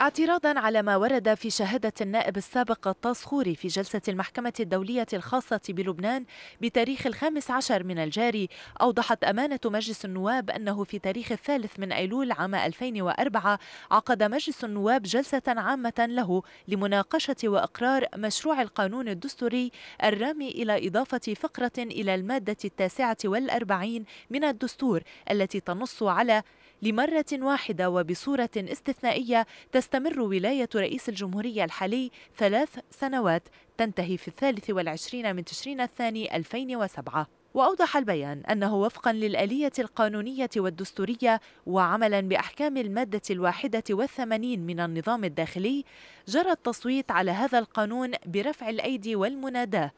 اعتراضا على ما ورد في شهادة النائب السابق خوري في جلسة المحكمة الدولية الخاصة بلبنان بتاريخ الخامس عشر من الجاري أوضحت أمانة مجلس النواب أنه في تاريخ الثالث من أيلول عام 2004 عقد مجلس النواب جلسة عامة له لمناقشة وإقرار مشروع القانون الدستوري الرامي إلى إضافة فقرة إلى المادة التاسعة والأربعين من الدستور التي تنص على لمرة واحدة وبصورة استثنائية تستمر ولاية رئيس الجمهورية الحالي ثلاث سنوات تنتهي في الثالث والعشرين من تشرين الثاني 2007 وأوضح البيان أنه وفقا للآلية القانونية والدستورية وعملا بأحكام المادة الواحدة والثمانين من النظام الداخلي جرى التصويت على هذا القانون برفع الأيدي والمناداة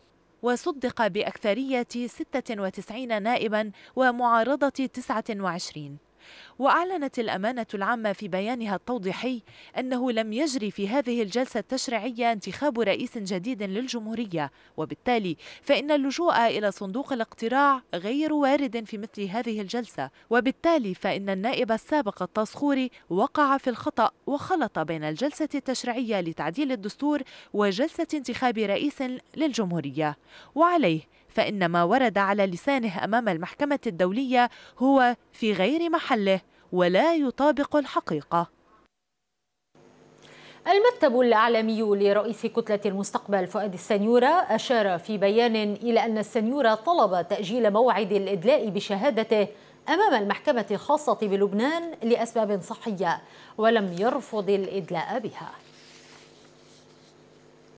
وصدق بأكثرية 96 نائبا ومعارضة 29 وأعلنت الأمانة العامة في بيانها التوضيحي أنه لم يجري في هذه الجلسة التشريعية انتخاب رئيس جديد للجمهورية وبالتالي فإن اللجوء إلى صندوق الاقتراع غير وارد في مثل هذه الجلسة وبالتالي فإن النائب السابق الطاسخوري وقع في الخطأ وخلط بين الجلسة التشريعية لتعديل الدستور وجلسة انتخاب رئيس للجمهورية وعليه فإن ما ورد على لسانه أمام المحكمة الدولية هو في غير محله ولا يطابق الحقيقة المكتب الإعلامي لرئيس كتلة المستقبل فؤاد السنيورة أشار في بيان إلى أن السنيورة طلب تأجيل موعد الإدلاء بشهادته أمام المحكمة الخاصة بلبنان لأسباب صحية ولم يرفض الإدلاء بها